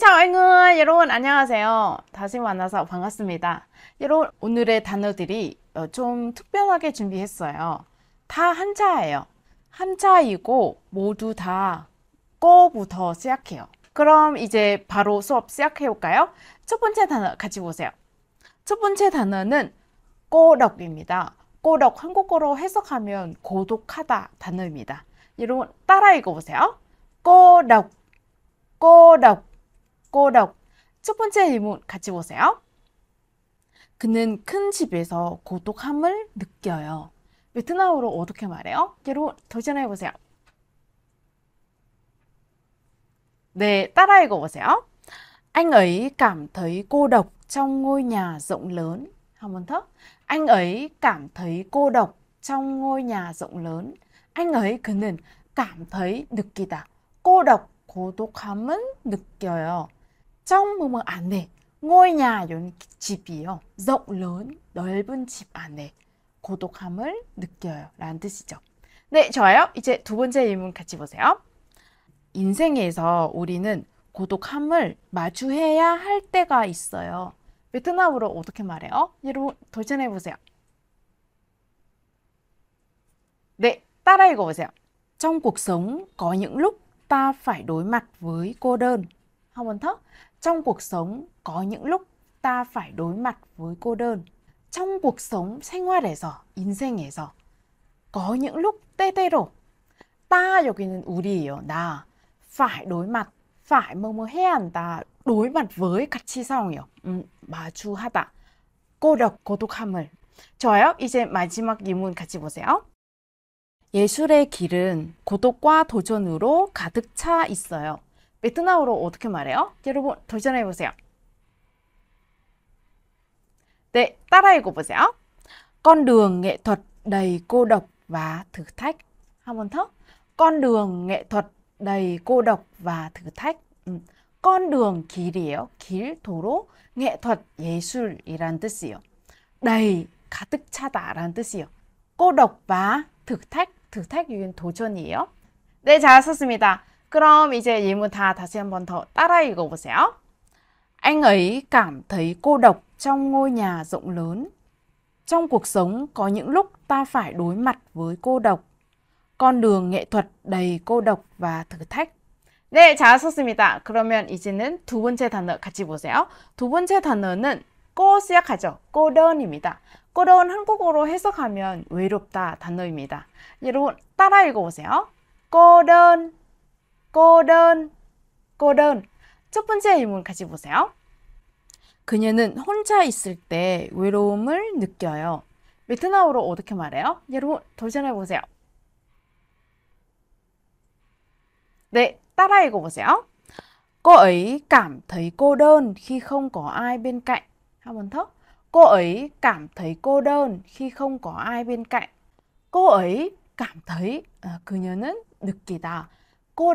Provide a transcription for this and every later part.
신차 왈군 여러분 안녕하세요 다시 만나서 반갑습니다 여러분 오늘의 단어들이 어, 좀 특별하게 준비했어요 다 한자예요 한자이고 모두 다 꺼부터 시작해요 그럼 이제 바로 수업 시작해 볼까요 첫 번째 단어 같이 보세요 첫 번째 단어는 꼬럭입니다 꼬럭 한국어로 해석하면 고독하다 단어입니다 여러분 따라 읽어보세요 꼬럭 꼬럭 꼬락. 첫 번째 질문 같이 보세요. 그는 큰 집에서 고독함을 느껴요. 베트남어로 어떻게 말해요? 예로 도전해 보세요. 네, 따라 읽어보세요. Anh ấy cảm thấy cô độc trong ngôi nhà rộng lớn. 한번 더. Anh ấy cảm thấy cô độc trong ngôi nhà rộng lớn. Anh ấy 그는 cảm thấy 느끼다. cô độc 고독함은 느껴요. trong m ù n 이런 집이요 r ộ 넓은 집 안에 고독함을 느껴요 라는 뜻이죠. 네, 좋아요. 이제 두 번째 질문 같이 보세요. 인생에서 우리는 고독함을 마주해야 할 때가 있어요. 베트남어로 어떻게 말해요? 여러분 도전해 보세요. 네, 따라 읽어 보세요. Trong cuộc sống có những lúc ta phải đối mặt với cô đơn. 한번 더. Trong cuộc sống, có những lúc ta phải đối mặt với cô đơn. Trong cuộc sống 생활에서, 인생에서 có những lúc 때때로 ta 여기는 우리예요, 나 phải đối mặt, phải 뭐뭐 해야 한다, đối mặt với 같이 상황이요, 음, 마주하다, 꼬력, 고독함을. 좋아요, 이제 마지막 이문 같이 보세요. 예술의 길은 고독과 도전으로 가득 차 있어요. 베트남어로 어떻게 말해요? 여러분 도전해 보세요. 네, 따라 읽어보세요. Con đường nghệ thuật đầy cô độc và thử thách. 한번 더. Con đường nghệ thuật đầy cô độc và thử thách. 음. Con đường 길이에요. 길, 도로, nghệ thuật, 예술이란 뜻이요. đầy, 가득 차다라는 뜻이요. cô độc và thử thách, thử thách 이건 도전이에요. 네, 잘 썼습니다. 그럼 이제 예문 다 다시 한 번 더 따라 읽어보세요. Anh ấy cảm thấy cô độc trong ngôi nhà rộng lớn. Trong cuộc sống có những lúc ta phải đối mặt với cô độc. Con đường nghệ thuật đầy cô độc và thử thách. 네, 잘하셨습니다. 그러면 이제는 두 번째 단어 같이 보세요. 두 번째 단어는 꼬 시작하죠. 꼬던입니다. 꼬던 한국어로 해석하면 외롭다 단어입니다. 여러분 따라 읽어보세요. 꼬던 cô đơn, cô đơn. 첫 번째 이문 같이 보세요. 그녀는 혼자 있을 때 외로움을 느껴요. 베트남어로 어떻게 말해요? 여러분 도전해 보세요. 네, 따라 읽어보세요. Cô ấy cảm thấy cô đơn khi không có ai bên cạnh. 한번 더. Cô ấy cảm thấy cô đơn khi không có ai bên cạnh. Cô ấy cảm thấy 아, 그녀는 느끼다. cô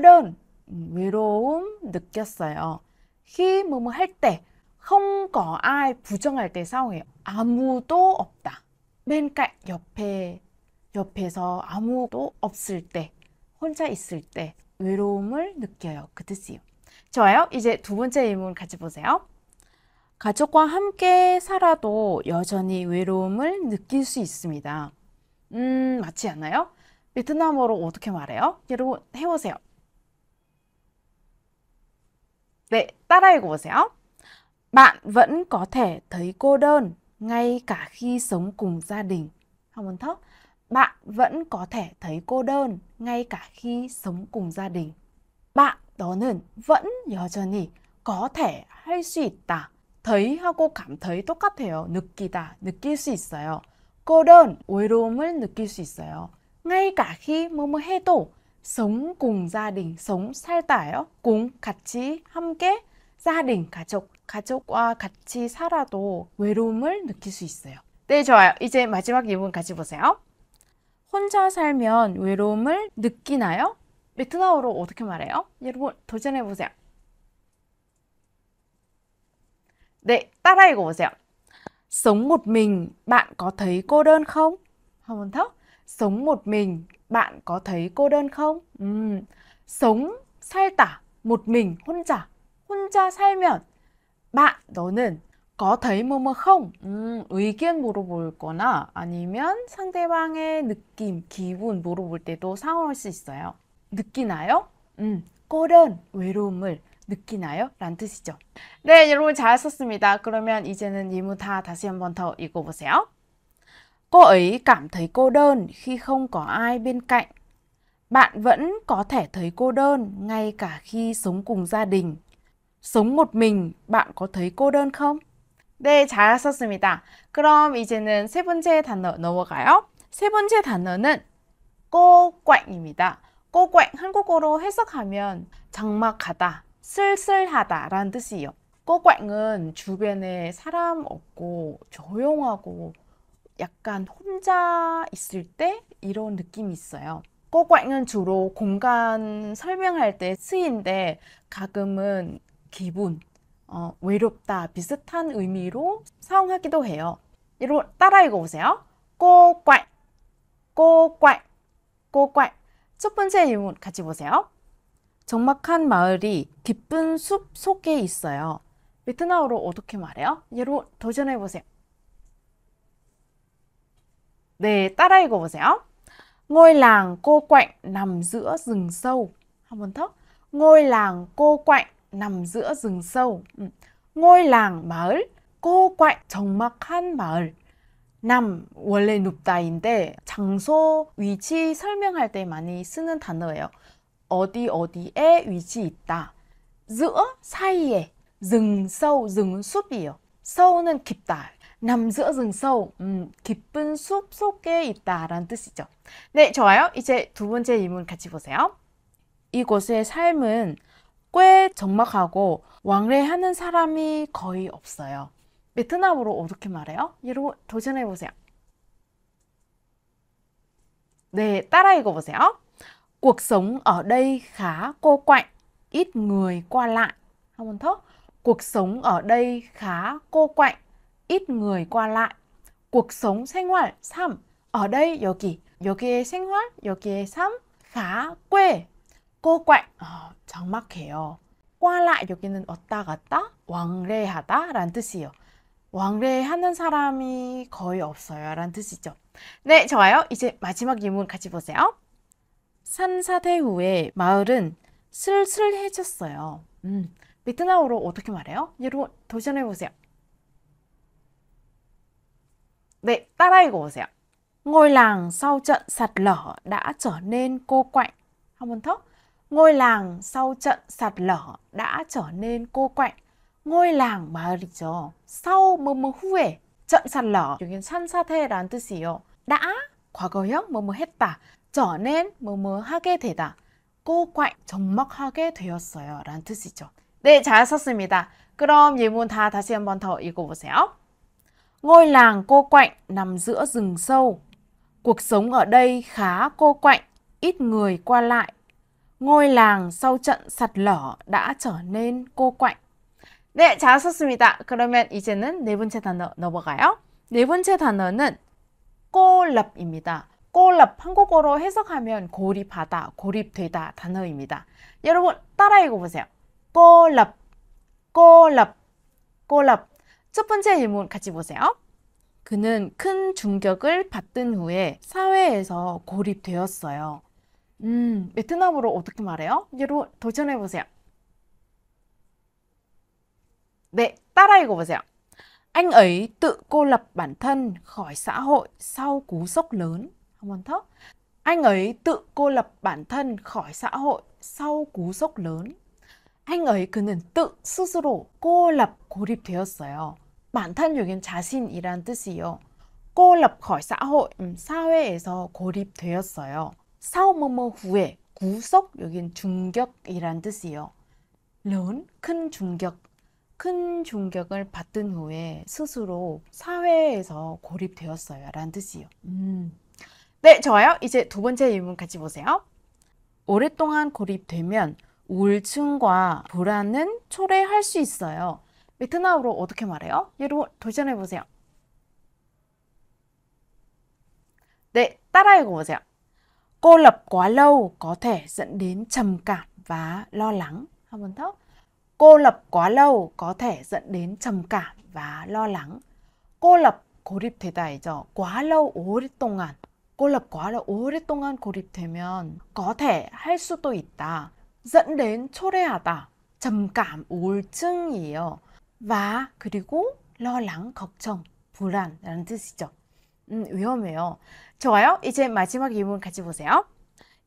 외로움 느꼈어요. k h 뭐뭐 할때 k h 아이 부정할 때 사용해요. 아무도 없다. 맨 ê 옆에 옆에서 아무도 없을 때 혼자 있을 때 외로움을 느껴요. 그 뜻이요. 좋아요. 이제 두 번째 예문 같이 보세요. 가족과 함께 살아도 여전히 외로움을 느낄 수 있습니다. 음, 맞지 않나요? 베트남어로 어떻게 말해요? 여러분 해보세요. Vậy ta đây của 읽어보세요. Bạn vẫn có thể thấy cô đơn ngay cả khi sống cùng gia đình. không muốn 더. Bạn vẫn có thể thấy cô đơn ngay cả khi sống cùng gia đình. Bạn đó nên vẫn cho nhỉ có thể hay suy 있다. thấy cô cảm thấy tốt 똑같아요. 느끼다, 느낄 수 있어요. cô đơn, 외로움을 느낄 수 있어요. ngay cả khi 뭐뭐 해도 sống cùng gia đình, sống 살다요. 공 같이 함께 사 i 가족 가족과 같이 살아도 외로움을 느낄 수 있어요. 네, 좋아요. 이제 마지막 예문 같이 보세요. 혼자 살면 외로움을 느끼나요? 베트남어로 어떻게 말해요? 여러분 도전해 보세요. 네, 따라 읽어 보세요. Sống một mình, bạn có thấy cô đơn không? 한번 더. Sống một mình, bạn có thấy cô đơn không? 음, s ố 살다 một mình 혼자 혼자 살면 bạn 너는 có thấy 뭐뭐 không? 음, 의견 물어볼 거나 아니면 상대방의 느낌, 기분 물어볼 때도 상황할 수 있어요. 느끼나요? 음, 꼬른 외로움을 느끼나요? 란 뜻이죠. 네, 여러분 잘 썼습니다. 그러면 이제는 이문 다 다시 한번 더 읽어보세요. Cô ấy cảm thấy cô đơn khi không có ai bên cạnh. Bạn vẫn có thể thấy cô đơn ngay cả khi sống cùng gia đình. sống một mình bạn có thấy cô đơn không? 네, 잘하셨습니다. 그럼 이제는 세 번째 단어 넘어가요. 세 번째 단어는 꼬꽝입니다. 꼬꽝 한국어로 해석하면 장막하다, 쓸쓸하다 라는 뜻이에요. 꼬꽝은 주변에 사람 없고 조용하고 약간 혼자 있을 때 이런 느낌이 있어요. 꼬꽝은 주로 공간 설명할 때 쓰인데 가끔은 기분, 어, 외롭다 비슷한 의미로 사용하기도 해요. 이로 따라 읽어보세요. 꼬꽝, 꼬꽝, 꼬꽝. 첫 번째 예문 같이 보세요. 정막한 마을이 깊은 숲 속에 있어요. 베트남어로 어떻게 말해요? 예로 도전해보세요. 네, 따라 읽어보세요. Ngôi làng cô quạnh nằm giữa rừng sâu. 한번 더. Ngôi làng cô quạnh nằm giữa rừng sâu. 음. Ngôi làng 마을 cô quạnh 정막한 마을. 남 원래 눕다인데 장소 위치 설명할 때 많이 쓰는 단어예요. 어디 어디에 위치 있다. giữa 사이에 rừng sâu rừng 숲이요. sâu 는 깊다. 남 ằ m giữa rừng sâu, 음, 깊은 숲 속에 있다라는 뜻이죠. 네, 좋아요. 이제 두 번째 이문 같이 보세요. 이곳의 삶은 꽤 적막하고 왕래하는 사람이 거의 없어요. 베트남어로 어떻게 말해요? 여러분 도전해 보세요. 네, 따라 읽어 보세요. Cuộc sống ở đây khá cô quạnh, ít người qua lại. 한번 더. Cuộc sống ở đây khá cô quạnh, ít người qua lại. cuộc sống 생활 삶 ở đây 여기 여기에 생활 여기에 삶 가꽤 꼬꽤 어, 정막해요. 꽈라 여기는 왔다 갔다 왕래하다 라는 뜻이에요. 왕래하는 사람이 거의 없어요 라는 뜻이죠. 네 좋아요. 이제 마지막 예문 같이 보세요. 산사대 후에 마을은 슬슬해졌어요. 음, 베트남어로 어떻게 말해요? 여러분 도전해보세요. 네, 따라 읽어보세요. Ngôi làng sau trận sạt lở đã trở nên cô quạnh. 한번 더. Ngôi làng sau trận sạt lở đã trở nên cô quạnh. Ngôi làng 마을이죠. sau 뭐뭐 후에 trận sạt lở 여기는 산사태라는 뜻이에요. đã 과거형 뭐뭐 했다. trở nên 뭐뭐 하게 되다. cô quạnh 정막하게 되었어요. 라는 뜻이죠. 네, 잘 썼습니다. 그럼 예문 다 다시 한번 더 읽어보세요. Ngôi làng cô quạnh nằm giữa rừng sâu. Cuộc sống ở đây khá cô quạnh, ít người qua lại. Ngôi làng sau trận sạt lở đã trở nên cô quạnh. 네, 잘하습니다 그러면 이제는 네 번째 단어 넘어가요. 네 번째 단어는 꼴랍입니다. 꼴랍 한국어로 해석하면 고립하다, 고립되다 단어입니다. 여러분 따라 읽어보세요. 꼴랍, 꼴랍, 꼴랍. 첫 번째 일문 같이 보세요. 그는 큰 중격을 받은 후에 사회에서 고립되었어요. 음, 베트남어로 어떻게 말해요? 예로 도전해 보세요. 네, 따라 읽어 보세요. Anh ấy tự cô lập bản thân khỏi xã hội sau cú sốc lớn. 한번 더. Anh ấy tự cô lập bản thân khỏi xã hội sau cú sốc lớn. anh ấy 그는 tự 스스로 cô lập 고립되었어요. bản thân 여긴 자신이란 뜻이요. cô khỏi xã hội, 음, 사회에서 고립되었어요. s a 뭐뭐 후에 구속 여긴 중격이란 뜻이요. l 큰 중격. 큰 중격을 받은 후에 스스로 사회에서 고립되었어요. 라는 뜻이요. 음. 네, 좋아요. 이제 두 번째 질문 같이 보세요. 오랫동안 고립되면 우울증과 불안은 초래할 수 있어요. 베트남어로 어떻게 말해요? 예로 도전해 보세요. 네, 따라해 보세요. Cô lập quá lâu có thể dẫn đến trầm cảm và lo lắng. 한번 더. Cô lập quá lâu có thể dẫn đến trầm cảm và lo lắng. Cô lập 고립되다이죠. quá lâu 오랫동안. Cô lập quá lâu 오랫동안 고립되면 có thể 할 수도 있다. dẫn đến 초래하다. trầm cảm 우울증이에요. 와 그리고 러랑 걱정, 불안이라는 뜻이죠. 음, 위험해요. 좋아요. 이제 마지막 유문 같이 보세요.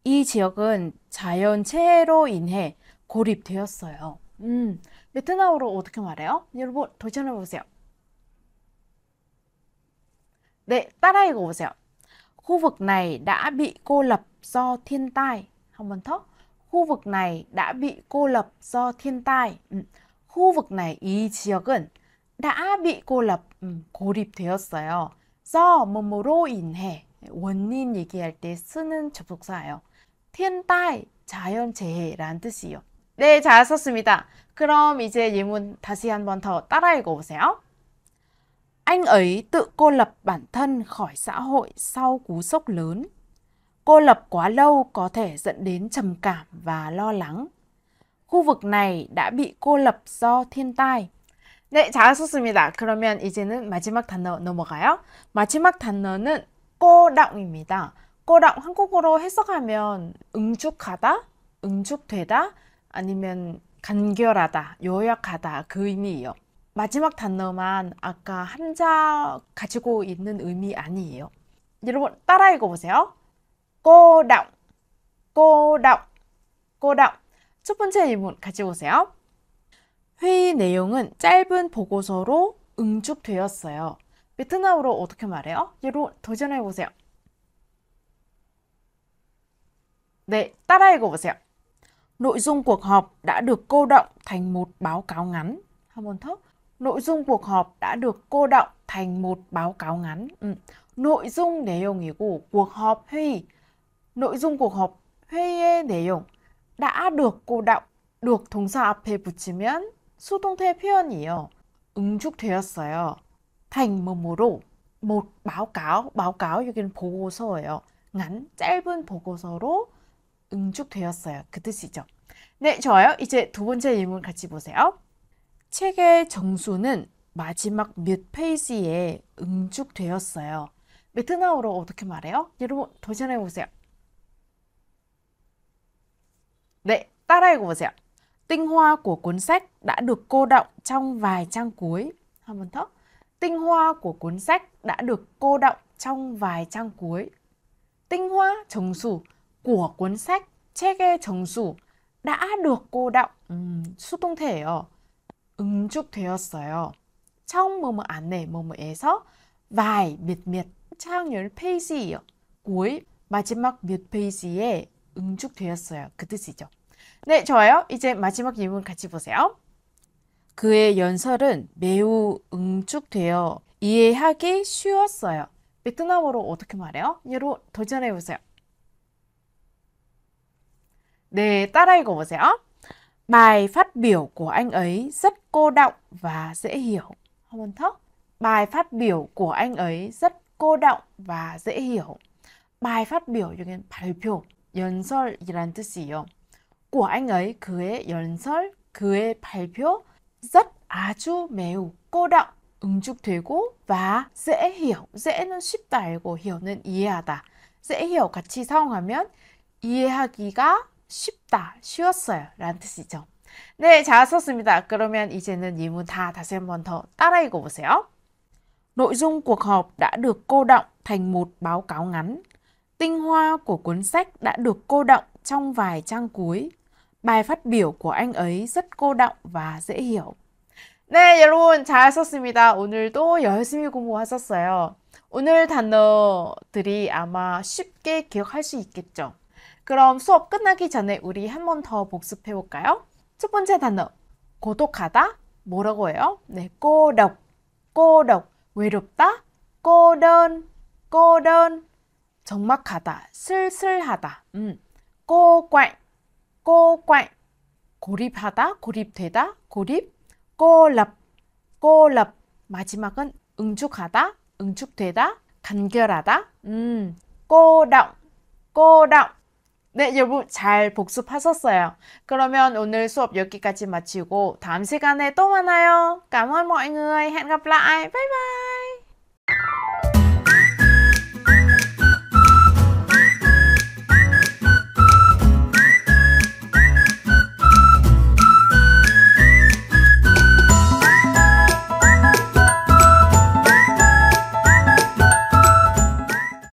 이 지역은 자연체로 인해 고립되었어요. 음, 베트남어로 어떻게 말해요? 여러분 도전해 보세요. 네, 따라 읽어보세요. k h này đã bị cô lập do thiên tai. 한번 더. k h này đã bị cô lập do thiên tai. 음. khu vực này, 이 지역은 đã bị cô lập, 음, 고립되었어요. do 뭐뭐로 인해 원인 얘기할 때 쓰는 접속사예요. 텐다이 자연재해라는 뜻이요. 네, 잘 썼습니다. 그럼 이제 예문 다시 한 번 더 따라 읽어보세요. Anh ấy tự cô lập bản thân khỏi xã hội sau cú sốc lớn. Cô lập quá lâu có thể dẫn đến trầm cảm và lo lắng. khu vực này đã bị cô lập do thiên tai. 네, 잘하습니다 그러면 이제는 마지막 단어 넘어가요. 마지막 단어는 꼬락입니다. 꼬락 한국어로 해석하면 응축하다, 응축되다, 아니면 간결하다, 요약하다 그 의미예요. 마지막 단어만 아까 한자 가지고 있는 의미 아니에요. 여러분 따라 읽어보세요. 꼬락, 꼬락, 꼬락. 첫 번째 예문 같이 보세요. 회의 내용은 짧은 보고서로 응축되었어요. 베트남어로 어떻게 말해요? 예로 도전해 보세요. 네, 따라 읽어보세요. Nội dung cuộc họp đã được cô động thành một báo cáo ngắn. 한번 더. Nội dung cuộc họp đã được cô động thành một báo cáo ngắn. 음. Nội dung 내용이고 cuộc họp 회의. Nội dung cuộc họp 회의의 내용. 라 ã 아, được cô đ ư ợ c 동사 앞에 붙이면 수동태 표현이에요. 응축되었어요. t h à n 로 một báo c á 여기는 보고서예요. n 짧은 보고서로 응축되었어요. 그 뜻이죠. 네, 좋아요. 이제 두 번째 예문 같이 보세요. 책의 정수는 마지막 몇 페이지에 응축되었어요. 베트남어로 어떻게 말해요? 여러분 도전해 보세요. Vậy 따라해 보세요. tinh hoa của cuốn sách đã được cô đọng trong vài trang cuối. 한번 더. tinh hoa của cuốn sách đã được cô đọng trong vài trang cuối. tinh hoa 정수 của cuốn sách 책의 정수 đã được cô đọng trong 수동태예요. 응축되었어요. 처음 뭐뭐 안내 뭐뭐에서 vài miệt 몇몇 창열 페이지예요. cuối 마지막 몇 페이지에 응축되었어요. 그 뜻이죠. 네, 좋아요. 이제 마지막 예문 같이 보세요. 그의 연설은 매우 응축되어 이해하기 쉬웠어요. 베트남어로 어떻게 말해요? 예로 도전해 보세요. 네, 따라 읽어 보세요. Bài phát biểu của anh ấy rất cô đọng và dễ hiểu. 한번 더. Bài phát biểu của anh ấy rất cô đọng và dễ hiểu. Bài phát biểu 여기는 발표, 연설이란 뜻이에요. c ủ 그의 연설, 그의 발표 r 아주 매우 꼬락 응축되고 và dễ h 는 쉽다 알고 h i 는 이해하다. dễ h 같이 사용하면 이해하기가 쉽다, 쉬웠어요 라는 뜻이죠. 네, 잘 썼습니다. 그러면 이제는 예문 다 다시 한번 더 따라 읽어보세요. Nội dung cuộc họp đã được cô động thành một báo cáo ngắn Tinh hoa của cuốn sách đã được cô động trong vài trang cuối. Bài phát biểu của anh ấy rất cô động và dễ hiểu. 네, 여러분 잘 썼습니다. 오늘도 열심히 공부하셨어요. 오늘 단어들이 아마 쉽게 기억할 수 있겠죠? 그럼 수업 끝나기 전에 우리 한 번 더 복습해 볼까요? 첫 번째 단어 고독하다 뭐라고 해요? 네, 꼬덕, 꼬덕 외롭다, 꼬đơn, 꼬đơn 정막하다 슬슬하다, 음, 꼬꽝, 꼬꽝, 고립하다, 고립되다, 고립, 꼬랍, 꼬랍. 마지막은 응축하다, 응축되다, 간결하다, 음, 꼬랑, 꼬랑. 네, 여러분 잘 복습하셨어요. 그러면 오늘 수업 여기까지 마치고 다음 시간에 또 만나요. 감 ả m ơn mọi người. Hẹn g